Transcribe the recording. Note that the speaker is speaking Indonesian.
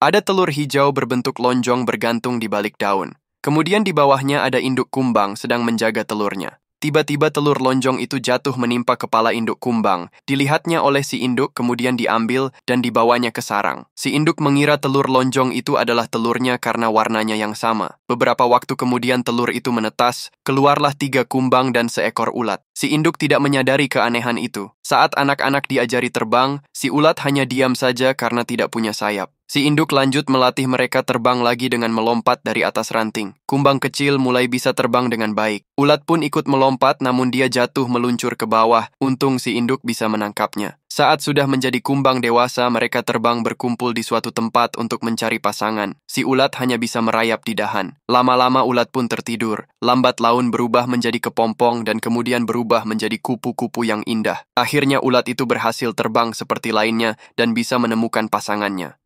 Ada telur hijau berbentuk lonjong bergantung di balik daun. Kemudian di bawahnya ada induk kumbang sedang menjaga telurnya. Tiba-tiba telur lonjong itu jatuh menimpa kepala induk kumbang. Dilihatnya oleh si induk, kemudian diambil dan dibawanya ke sarang. Si induk mengira telur lonjong itu adalah telurnya karena warnanya yang sama. Beberapa waktu kemudian telur itu menetas, keluarlah tiga kumbang dan seekor ulat. Si induk tidak menyadari keanehan itu. Saat anak-anak diajari terbang, si ulat hanya diam saja karena tidak punya sayap. Si induk lanjut melatih mereka terbang lagi dengan melompat dari atas ranting. Kumbang kecil mulai bisa terbang dengan baik. Ulat pun ikut melompat namun dia jatuh meluncur ke bawah. Untung si induk bisa menangkapnya. Saat sudah menjadi kumbang dewasa, mereka terbang berkumpul di suatu tempat untuk mencari pasangan. Si ulat hanya bisa merayap di dahan. Lama-lama ulat pun tertidur. Lambat laun berubah menjadi kepompong dan kemudian berubah menjadi kupu-kupu yang indah. Akhirnya ulat itu berhasil terbang seperti lainnya dan bisa menemukan pasangannya.